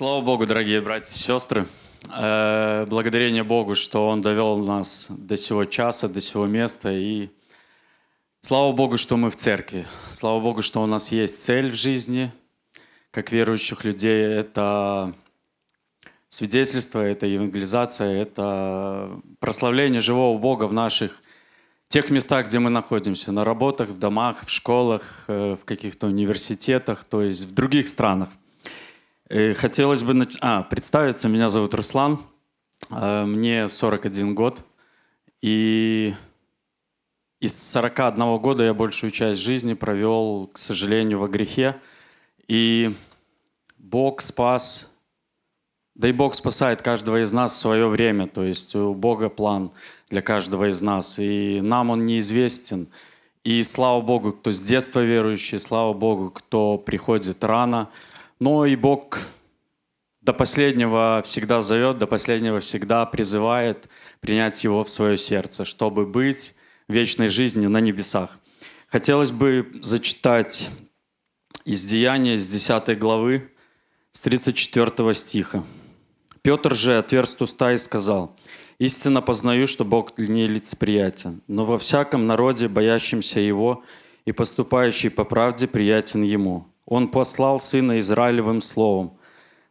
Слава Богу, дорогие братья и сестры. Э, благодарение Богу, что Он довел нас до сего часа, до сего места. И слава Богу, что мы в церкви. Слава Богу, что у нас есть цель в жизни, как верующих людей. Это свидетельство, это евангелизация, это прославление живого Бога в наших тех местах, где мы находимся, на работах, в домах, в школах, э, в каких-то университетах, то есть в других странах – Э, хотелось бы нач... а, представиться. Меня зовут Руслан. Э, мне 41 год. И из 41 года я большую часть жизни провел, к сожалению, во грехе. И Бог спас, да и Бог спасает каждого из нас в свое время. То есть у Бога план для каждого из нас. И нам он неизвестен. И слава Богу, кто с детства верующий, слава Богу, кто приходит рано – но и Бог до последнего всегда зовет, до последнего всегда призывает принять его в свое сердце, чтобы быть вечной жизнью на небесах. Хотелось бы зачитать из Деяния, с 10 главы, с 34 стиха. Петр же отверст уста и сказал, «Истинно познаю, что Бог не лицеприятен, но во всяком народе, боящемся Его и поступающий по правде, приятен Ему. Он послал Сына Израилевым Словом,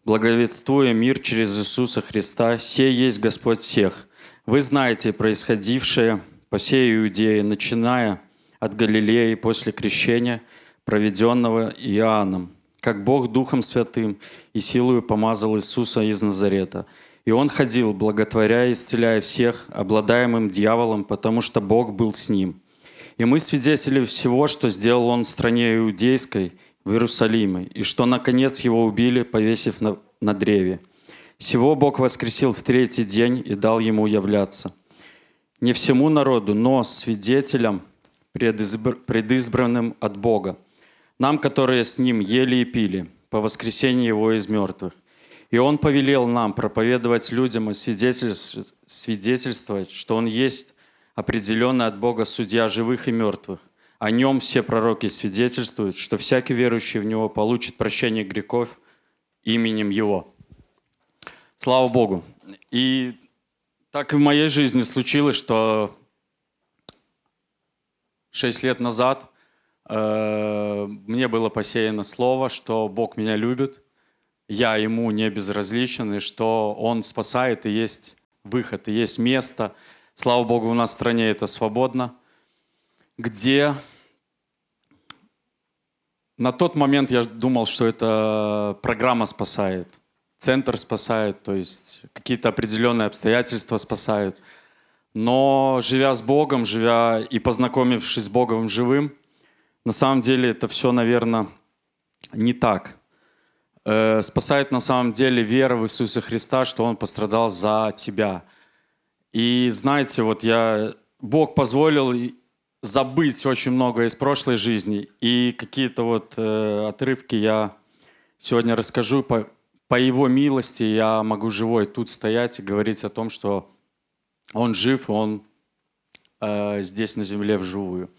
благовествуя мир через Иисуса Христа, Все есть Господь всех». Вы знаете происходившее по всей Иудее, начиная от Галилеи после крещения, проведенного Иоанном, как Бог Духом Святым и силою помазал Иисуса из Назарета. И он ходил, благотворя и исцеляя всех, обладаемым дьяволом, потому что Бог был с ним. И мы свидетели всего, что сделал он в стране иудейской – в Иерусалиме, и что, наконец, его убили, повесив на, на древе. Всего Бог воскресил в третий день и дал ему являться. Не всему народу, но свидетелям, предизбр... предизбранным от Бога, нам, которые с ним ели и пили, по воскресенье его из мертвых. И он повелел нам проповедовать людям и свидетельствовать, что он есть определенный от Бога судья живых и мертвых. О нем все пророки свидетельствуют, что всякий верующий в него получит прощение грехов именем его. Слава Богу. И так и в моей жизни случилось, что шесть лет назад э, мне было посеяно слово, что Бог меня любит, я ему не безразличен, и что он спасает, и есть выход, и есть место. Слава Богу, у нас в стране это свободно – где на тот момент я думал, что это программа спасает, центр спасает, то есть какие-то определенные обстоятельства спасают. Но живя с Богом, живя и познакомившись с Богом живым, на самом деле это все, наверное, не так. Э, спасает на самом деле вера в Иисуса Христа, что Он пострадал за тебя. И знаете, вот я Бог позволил забыть очень много из прошлой жизни. И какие-то вот э, отрывки я сегодня расскажу. По, по его милости я могу живой тут стоять и говорить о том, что он жив, он э, здесь на земле вживую.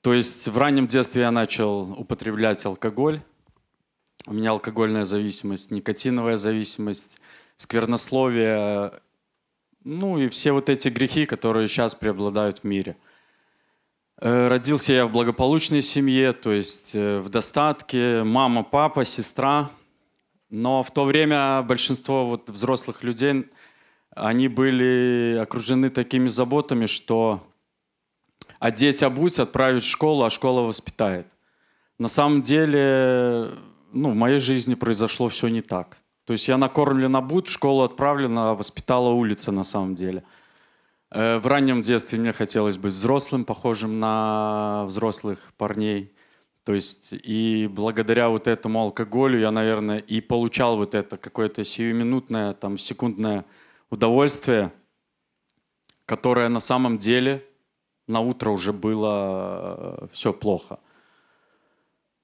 То есть в раннем детстве я начал употреблять алкоголь. У меня алкогольная зависимость, никотиновая зависимость, сквернословие, ну и все вот эти грехи, которые сейчас преобладают в мире – Э, родился я в благополучной семье, то есть э, в достатке. Мама, папа, сестра. Но в то время большинство вот взрослых людей, они были окружены такими заботами, что одеть, «А обуть, отправить в школу, а школа воспитает. На самом деле, ну, в моей жизни произошло все не так. То есть я накормлен, обут, в школу отправлен а воспитала улица на самом деле – Э, в раннем детстве мне хотелось быть взрослым, похожим на взрослых парней. То есть и благодаря вот этому алкоголю я, наверное, и получал вот это какое-то сиюминутное, там, секундное удовольствие, которое на самом деле на утро уже было э, все плохо.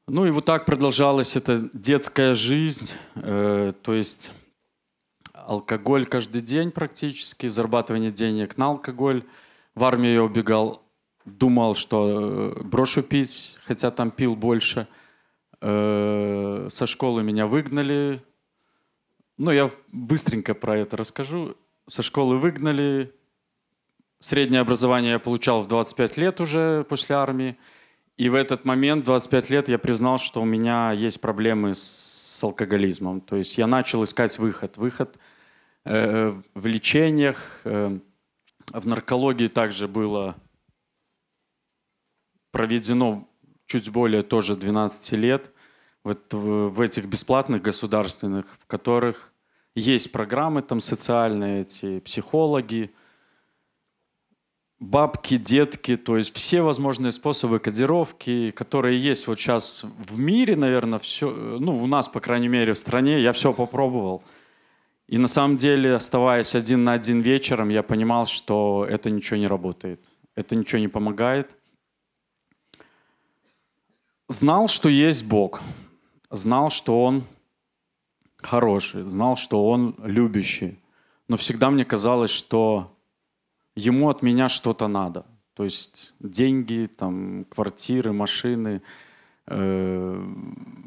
Ну и вот так продолжалась эта детская жизнь. Э, то есть алкоголь каждый день практически, зарабатывание денег на алкоголь. В армию я убегал, думал, что э, брошу пить, хотя там пил больше. Э, со школы меня выгнали. Ну, я быстренько про это расскажу. Со школы выгнали. Среднее образование я получал в 25 лет уже после армии. И в этот момент, 25 лет, я признал, что у меня есть проблемы с алкоголизмом. То есть я начал искать выход. Выход – Э, э, в лечениях. Э, в наркологии также было проведено чуть более тоже 12 лет вот в этих бесплатных государственных, в которых есть программы там социальные, эти психологи, бабки, детки, то есть все возможные способы кодировки, которые есть вот сейчас в мире, наверное, все, ну, у нас, по крайней мере, в стране, я все попробовал – и на самом деле, оставаясь один на один вечером, я понимал, что это ничего не работает, это ничего не помогает. Знал, что есть Бог, знал, что Он хороший, знал, что Он любящий, но всегда мне казалось, что Ему от меня что-то надо. То есть деньги, там, квартиры, машины, э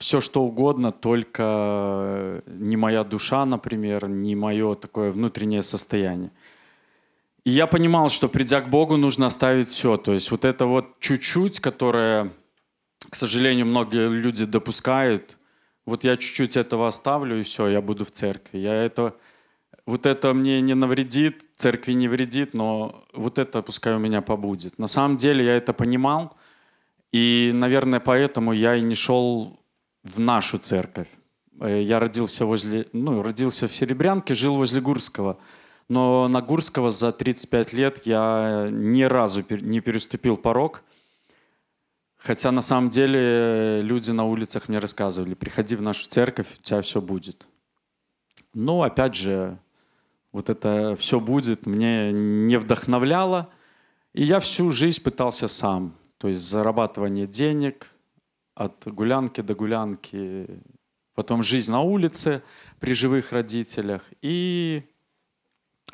все что угодно, только не моя душа, например, не мое такое внутреннее состояние. И я понимал, что придя к Богу, нужно оставить все. То есть вот это вот чуть-чуть, которое, к сожалению, многие люди допускают, вот я чуть-чуть этого оставлю, и все, я буду в церкви. Я это, вот это мне не навредит, церкви не вредит, но вот это пускай у меня побудет. На самом деле я это понимал, и, наверное, поэтому я и не шел в нашу церковь. Э, я родился возле, ну, родился в Серебрянке, жил возле Гурского. Но на Гурского за 35 лет я ни разу не переступил порог. Хотя на самом деле э, люди на улицах мне рассказывали, приходи в нашу церковь, у тебя все будет. Но ну, опять же, вот это все будет мне не вдохновляло. И я всю жизнь пытался сам. То есть зарабатывание денег, от гулянки до гулянки, потом жизнь на улице при живых родителях и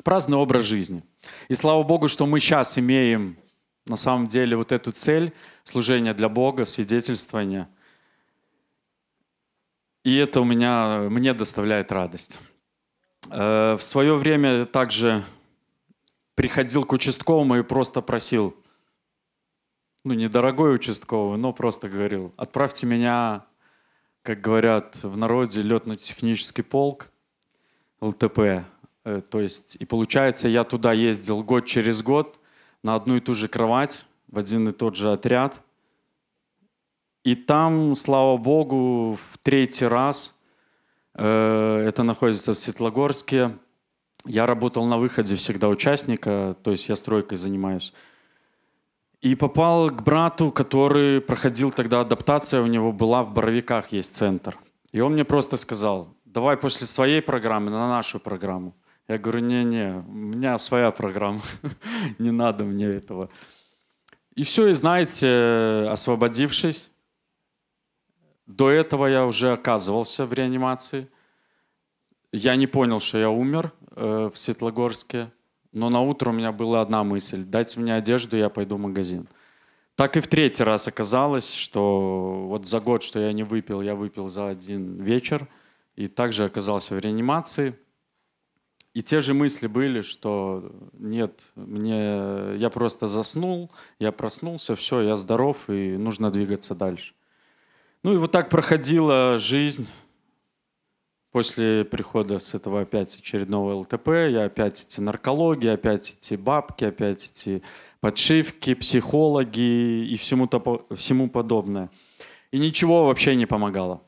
праздный образ жизни. И слава Богу, что мы сейчас имеем на самом деле вот эту цель служения для Бога, свидетельствования. И это у меня, мне доставляет радость. Э, в свое время также приходил к участковому и просто просил – ну, недорогой участковый, но просто говорил, отправьте меня, как говорят в народе, летно-технический полк, ЛТП. Э, то есть, и получается, я туда ездил год через год на одну и ту же кровать, в один и тот же отряд. И там, слава богу, в третий раз, э, это находится в Светлогорске, я работал на выходе всегда участника, то есть я стройкой занимаюсь. И попал к брату, который проходил тогда адаптация, у него была в Боровиках есть центр. И он мне просто сказал, давай после своей программы на нашу программу. Я говорю, не-не, у меня своя программа, не надо мне этого. И все, и знаете, освободившись, до этого я уже оказывался в реанимации. Я не понял, что я умер э, в Светлогорске но на утро у меня была одна мысль – дайте мне одежду, я пойду в магазин. Так и в третий раз оказалось, что вот за год, что я не выпил, я выпил за один вечер, и также оказался в реанимации. И те же мысли были, что нет, мне, я просто заснул, я проснулся, все, я здоров, и нужно двигаться дальше. Ну и вот так проходила жизнь После прихода с этого опять очередного ЛТП, я опять эти наркологи, опять эти бабки, опять эти подшивки, психологи и всему, топо, всему подобное. И ничего вообще не помогало.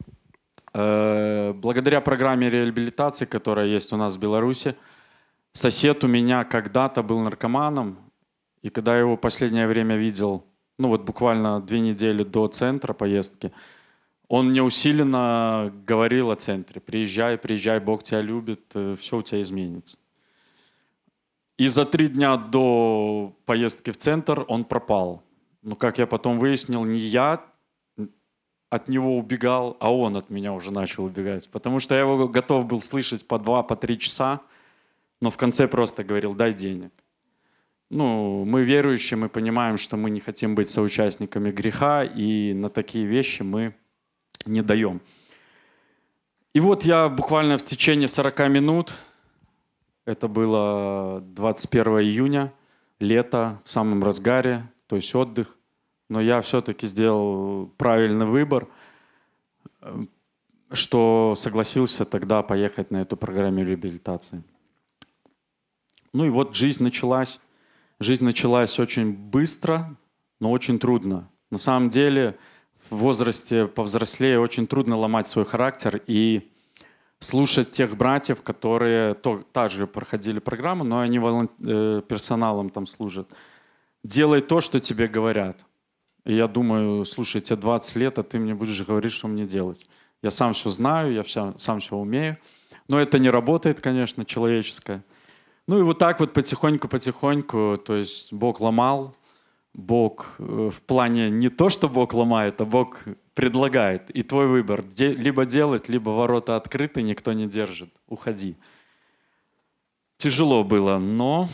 Э, благодаря программе реабилитации, которая есть у нас в Беларуси, сосед у меня когда-то был наркоманом, и когда я его последнее время видел, ну вот буквально две недели до центра поездки – он мне усиленно говорил о центре. Приезжай, приезжай, Бог тебя любит, э, все у тебя изменится. И за три дня до поездки в центр он пропал. Но, как я потом выяснил, не я от него убегал, а он от меня уже начал убегать. Потому что я его готов был слышать по два, по три часа, но в конце просто говорил, дай денег. Ну, мы верующие, мы понимаем, что мы не хотим быть соучастниками греха, и на такие вещи мы не даем. И вот я буквально в течение 40 минут, это было 21 июня, лето, в самом разгаре, то есть отдых, но я все-таки сделал правильный выбор, э, что согласился тогда поехать на эту программу реабилитации. Ну и вот жизнь началась. Жизнь началась очень быстро, но очень трудно. На самом деле, в возрасте повзрослее очень трудно ломать свой характер и слушать тех братьев, которые то, также проходили программу, но они э, персоналом там служат. Делай то, что тебе говорят. И я думаю, слушай, тебе 20 лет, а ты мне будешь говорить, что мне делать. Я сам все знаю, я вся, сам все умею. Но это не работает, конечно, человеческое. Ну и вот так вот потихоньку-потихоньку, то есть Бог ломал, Бог э, в плане не то, что Бог ломает, а Бог предлагает. И твой выбор. Де, либо делать, либо ворота открыты, никто не держит. Уходи. Тяжело было, но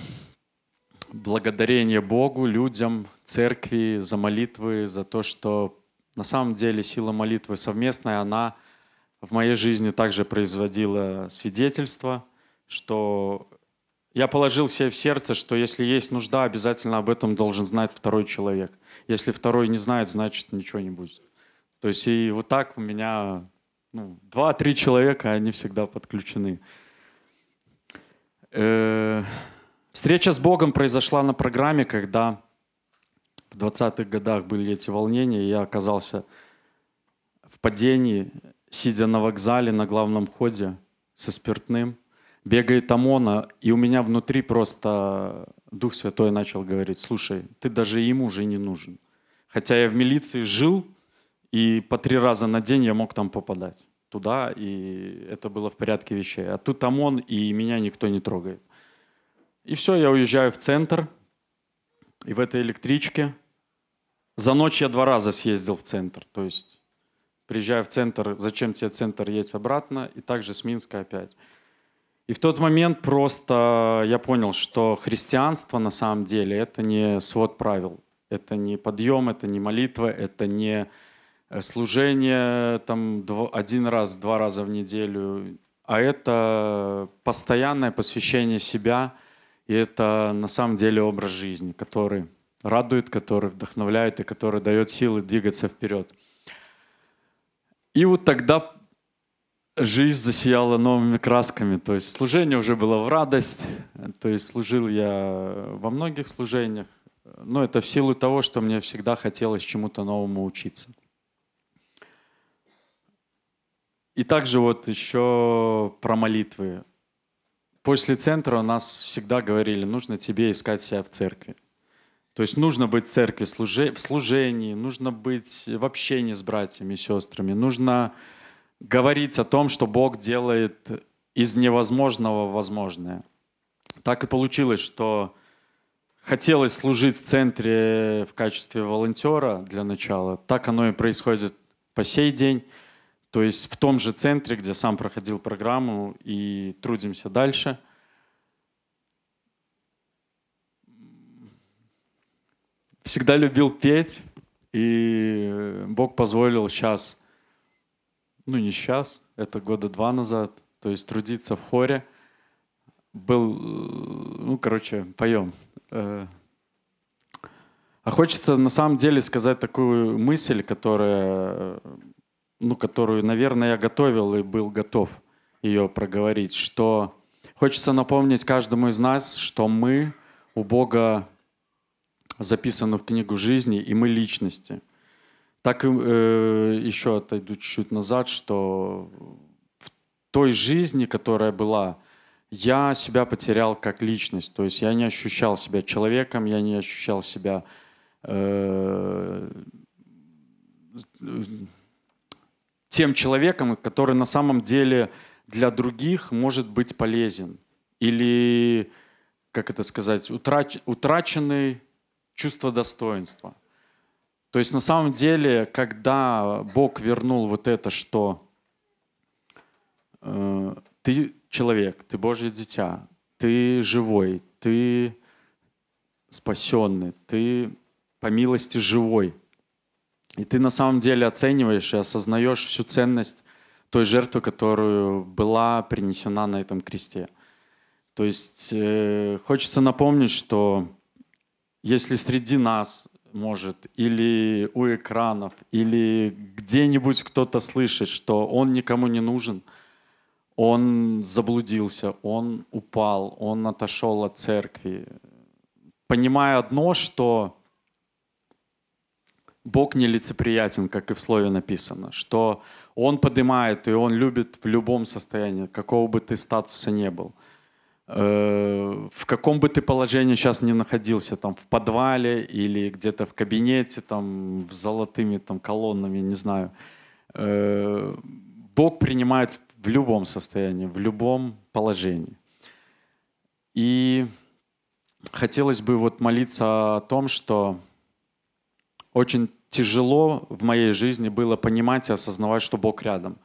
благодарение Богу, людям, церкви за молитвы, за то, что на самом деле сила молитвы совместная, она в моей жизни также производила свидетельство, что я положил себе в сердце, что если есть нужда, обязательно об этом должен знать второй человек. Если второй не знает, значит ничего не будет. То есть и вот так у меня ну, 2-3 человека, они всегда подключены. Э -э встреча с Богом произошла на программе, когда в 20-х годах были эти волнения, и я оказался в падении, сидя на вокзале на главном ходе со спиртным – бегает ОМОНа, и у меня внутри просто Дух Святой начал говорить, слушай, ты даже ему уже не нужен. Хотя я в милиции жил, и по три раза на день я мог там попадать туда, и это было в порядке вещей. А тут ОМОН, и меня никто не трогает. И все, я уезжаю в центр, и в этой электричке. За ночь я два раза съездил в центр, то есть приезжаю в центр, зачем тебе центр, едь обратно, и также с Минска опять. И в тот момент просто я понял, что христианство на самом деле это не свод правил, это не подъем, это не молитва, это не э, служение э, там один раз, два раза в неделю, а это постоянное посвящение себя, и это на самом деле образ жизни, который радует, который вдохновляет и который дает силы двигаться вперед. И вот тогда жизнь засияла новыми красками. То есть служение уже было в радость. То есть служил я во многих служениях. Но это в силу того, что мне всегда хотелось чему-то новому учиться. И также вот еще про молитвы. После центра у нас всегда говорили, нужно тебе искать себя в церкви. То есть нужно быть в церкви, в служении, нужно быть в общении с братьями и сестрами, нужно говорить о том, что Бог делает из невозможного возможное. Так и получилось, что хотелось служить в центре в качестве волонтера для начала. Так оно и происходит по сей день. То есть в том же центре, где сам проходил программу и трудимся дальше. Всегда любил петь, и Бог позволил сейчас – ну не сейчас, это года два назад, то есть трудиться в хоре, был, э, ну, короче, поем. Э, а хочется на самом деле сказать такую мысль, которая, ну, которую, наверное, я готовил и был готов ее проговорить, что хочется напомнить каждому из нас, что мы у Бога записаны в книгу жизни, и мы личности – так э, еще отойду чуть-чуть назад, что в той жизни, которая была, я себя потерял как личность. То есть я не ощущал себя человеком, я не ощущал себя... Э, тем человеком, который на самом деле для других может быть полезен. Или, как это сказать, утрач, утраченное чувство достоинства. То есть на самом деле, когда Бог вернул вот это, что э, ты человек, ты Божье дитя, ты живой, ты спасенный, ты по милости живой. И ты на самом деле оцениваешь и осознаешь всю ценность той жертвы, которую была принесена на этом кресте. То есть э, хочется напомнить, что если среди нас может, или у экранов, или где-нибудь кто-то слышит, что он никому не нужен, он заблудился, он упал, он отошел от церкви, понимая одно, что Бог нелицеприятен, как и в слове написано, что Он поднимает и Он любит в любом состоянии, какого бы ты статуса не был – Э, в каком бы ты положении сейчас не находился, там в подвале или где-то в кабинете, там в золотыми там, колоннами, не знаю, э, Бог принимает в любом состоянии, в любом положении. И хотелось бы вот молиться о том, что очень тяжело в моей жизни было понимать и осознавать, что Бог рядом.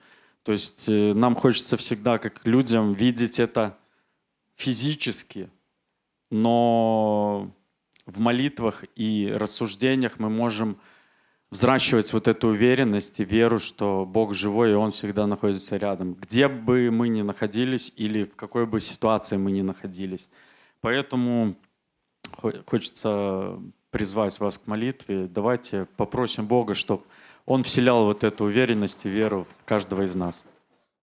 То есть э, нам хочется всегда, как людям, видеть это физически, но в молитвах и рассуждениях мы можем взращивать вот эту уверенность и веру, что Бог живой, и Он всегда находится рядом, где бы мы ни находились или в какой бы ситуации мы ни находились. Поэтому хочется призвать вас к молитве. Давайте попросим Бога, чтобы Он вселял вот эту уверенность и веру в каждого из нас.